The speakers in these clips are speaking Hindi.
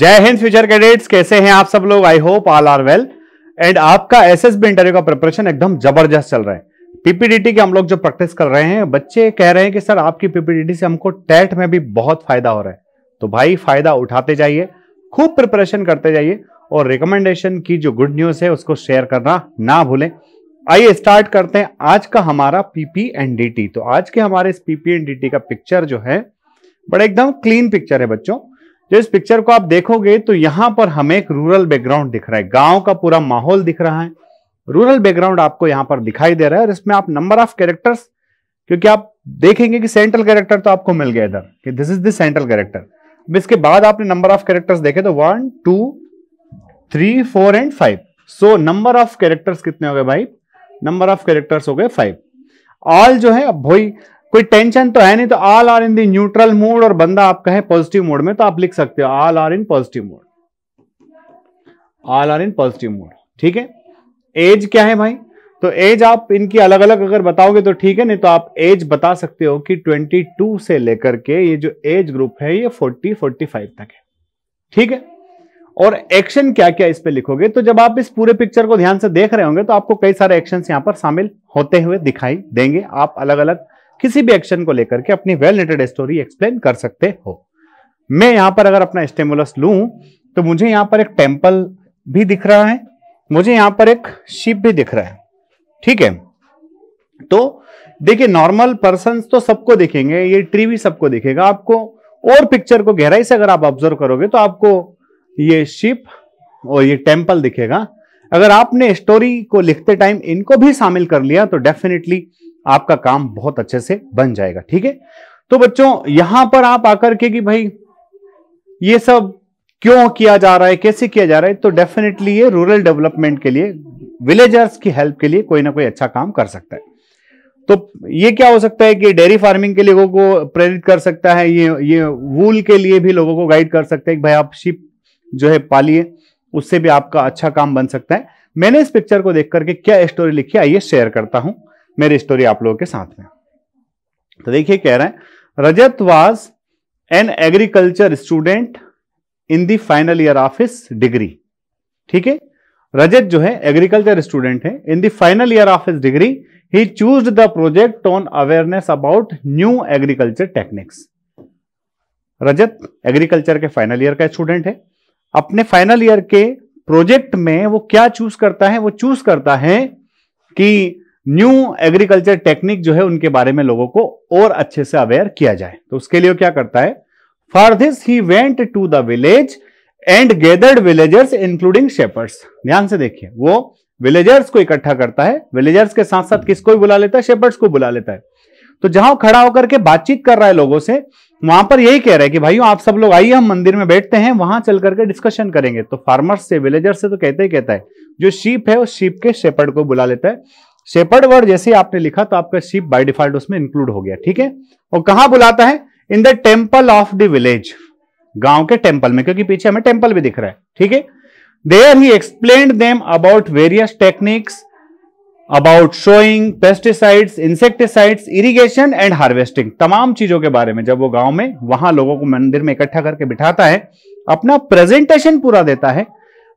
जय हिंद फ्यूचर कैडेट्स कैसे हैं आप सब लोग I hope all are well and आपका एसएसबी इंटरव्यू का प्रिपरेशन एकदम जबरदस्त चल रहा है पीपीडीटी के हम लोग जो प्रैक्टिस कर रहे हैं बच्चे कह रहे हैं कि सर आपकी पीपीडीटी से हमको टेट में भी बहुत फायदा हो रहा है तो भाई फायदा उठाते जाइए खूब प्रिपरेशन करते जाइए और रिकमेंडेशन की जो गुड न्यूज है उसको शेयर करना ना भूलें आइए स्टार्ट करते हैं आज का हमारा पीपी एंड तो आज के हमारे इस पीपी एंड का पिक्चर जो है बड़ा एकदम क्लीन पिक्चर है बच्चों जो इस पिक्चर को आप देखोगे तो यहां पर हमें एक रूरल बैकग्राउंड दिख रहा है गांव का पूरा माहौल दिख रहा है रूरल बैकग्राउंड आपको यहां पर दिखाई दे रहा है और इसमें आप नंबर ऑफ कैरेक्टर्स क्योंकि आप देखेंगे कि सेंट्रल कैरेक्टर तो आपको मिल गया इधर कि this is the central character अब इसके बाद आपने नंबर ऑफ कैरेक्टर्स देखे तो one two three four and five so number of characters कितने हो गए भाई नंबर ऑफ कैरेक्टर्स हो गए फाइव ऑल जो है अब भाई कोई टेंशन तो है नहीं तो all are in the neutral mood और बंदा आपका है पॉजिटिव मूड में तो आप लिख सकते हो all are in positive mood all are in positive mood ठीक है एज क्या है भाई तो एज आप इनकी अलग अलग अगर बताओगे तो ठीक है नहीं तो आप एज बता सकते हो कि 22 से लेकर के ये जो एज ग्रुप है ये 40 45 तक है ठीक है और एक्शन क्या क्या इस पे लिखोगे तो जब आप इस पूरे पिक्चर को ध्यान से देख रहे होंगे तो आपको कई सारे एक्शन यहां पर शामिल होते हुए दिखाई देंगे आप अलग अलग किसी भी एक्शन को लेकर के अपनी वेल नेटेड स्टोरी एक्सप्लेन कर सकते हो मैं यहां पर अगर अपना स्टेमुलस लू तो मुझे यहां पर एक टेम्पल भी दिख रहा है मुझे यहां पर एक शिप भी दिख रहा है ठीक है तो देखिए नॉर्मल पर्सन तो सबको देखेंगे ये ट्री भी सबको दिखेगा आपको और पिक्चर को गहराई से अगर आप ऑब्जर्व करोगे तो आपको ये शिप और ये टेम्पल दिखेगा अगर आपने स्टोरी को लिखते टाइम इनको भी शामिल कर लिया तो डेफिनेटली आपका काम बहुत अच्छे से बन जाएगा ठीक है तो बच्चों यहां पर आप आकर के कि भाई ये सब क्यों किया जा रहा है कैसे किया जा रहा है तो डेफिनेटली ये रूरल डेवलपमेंट के लिए विलेजर्स की हेल्प के लिए कोई ना कोई अच्छा काम कर सकता है तो ये क्या हो सकता है कि डेयरी फार्मिंग के लोगों को प्रेरित कर सकता है ये ये वूल के लिए भी लोगों को गाइड कर सकते हैं कि भाई आप शिप जो है पालिए उससे भी आपका अच्छा काम बन सकता है मैंने इस पिक्चर को देख करके क्या स्टोरी लिखी आइए शेयर करता हूं मेरी स्टोरी आप लोगों के साथ में तो देखिए कह रहे हैं Rajat was an agriculture student in the final year of his degree ठीक है रजत जो है एग्रीकल्चर स्टूडेंट है in the final year of his degree he choose the project on awareness about new agriculture techniques Rajat agriculture के फाइनल ईयर का स्टूडेंट है अपने फाइनल ईयर के प्रोजेक्ट में वो क्या चूज करता है वो चूज करता है कि न्यू एग्रीकल्चर टेक्निक जो है उनके बारे में लोगों को और अच्छे से अवेयर किया जाए तो उसके लिए क्या करता है for this he went to the village and gathered villagers including shepherds ध्यान से देखिए वो विलेजर्स को इकट्ठा करता है विलेजर्स के साथ साथ किसको भी बुला लेता है शेपर्स को बुला लेता है तो जहां खड़ा होकर के बातचीत कर रहा है लोगों से वहां पर यही कह रहा है कि भाइयों आप सब लोग आइए हम मंदिर में बैठते हैं वहां चल करके डिस्कशन करेंगे तो फार्मर्स से विलेजर्स से तो कहते ही कहता है जो शीप है उस शीप के शेपर्ड को बुला लेता है शेपर्ड वर्ड जैसे आपने लिखा तो आपका शिप बाय डिफॉल्ट उसमें इंक्लूड हो गया ठीक है और कहा बुलाता है in the temple of the village गांव के टेम्पल में क्योंकि पीछे हमें टेम्पल भी दिख रहा है ठीक है there he explain them about various techniques about sowing pesticides insecticides irrigation and harvesting तमाम चीजों के बारे में जब वो गांव में वहां लोगों को मंदिर में इकट्ठा करके बिठाता है अपना प्रेजेंटेशन पूरा देता है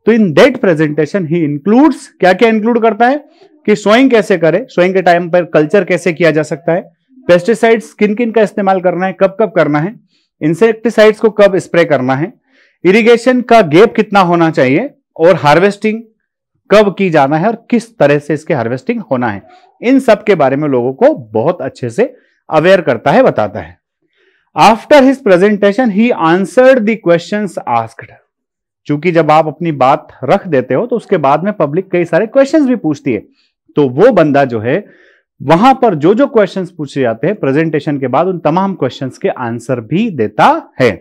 तो in that presentation he includes क्या क्या इंक्लूड करता है कि सोइंग कैसे करें सोइंग के टाइम पर कल्चर कैसे किया जा सकता है पेस्टिसाइड्स किन किन का इस्तेमाल करना है कब कब करना है इंसेक्टिसाइड्स को कब स्प्रे करना है इरिगेशन का गेप कितना होना चाहिए और हार्वेस्टिंग कब की जाना है और किस तरह से इसके हार्वेस्टिंग होना है इन सब के बारे में लोगों को बहुत अच्छे से अवेयर करता है बताता है after his presentation he answered the question asked चूंकि जब आप अपनी बात रख देते हो तो उसके बाद में पब्लिक कई सारे क्वेश्चन भी पूछती है तो वो बंदा जो है वहां पर जो जो क्वेश्चंस पूछे जाते हैं प्रेजेंटेशन के बाद उन तमाम क्वेश्चंस के आंसर भी देता है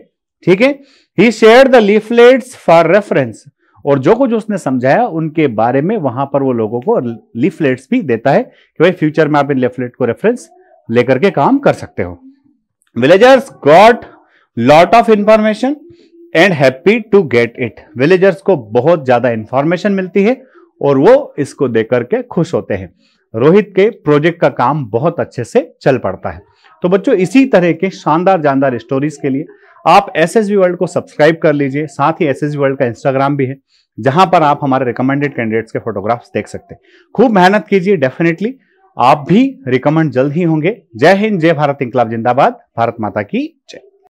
ठीक है he share the leaflets for reference और जो कुछ उसने समझाया उनके बारे में वहां पर वो लोगों को लीफलेट्स भी देता है कि भाई फ्यूचर में आप इन लीफलेट को रेफरेंस लेकर के काम कर सकते हो villagers got lot of information and happy to get it villagers को बहुत ज्यादा इंफॉर्मेशन मिलती है और वो इसको देकर करके खुश होते हैं रोहित के प्रोजेक्ट का काम बहुत अच्छे से चल पड़ता है तो बच्चों इसी तरह के शानदार जानदार स्टोरीज के लिए आप एस एस वर्ल्ड को सब्सक्राइब कर लीजिए साथ ही एस एस वर्ल्ड का इंस्टाग्राम भी है जहां पर आप हमारे रिकमेंडेड कैंडिडेट्स के फोटोग्राफ्स देख सकते हैं खूब मेहनत कीजिए डेफिनेटली आप भी रिकमेंड जल्द ही होंगे जय हिंद जय भारत इंकलाब जिंदाबाद भारत माता की जय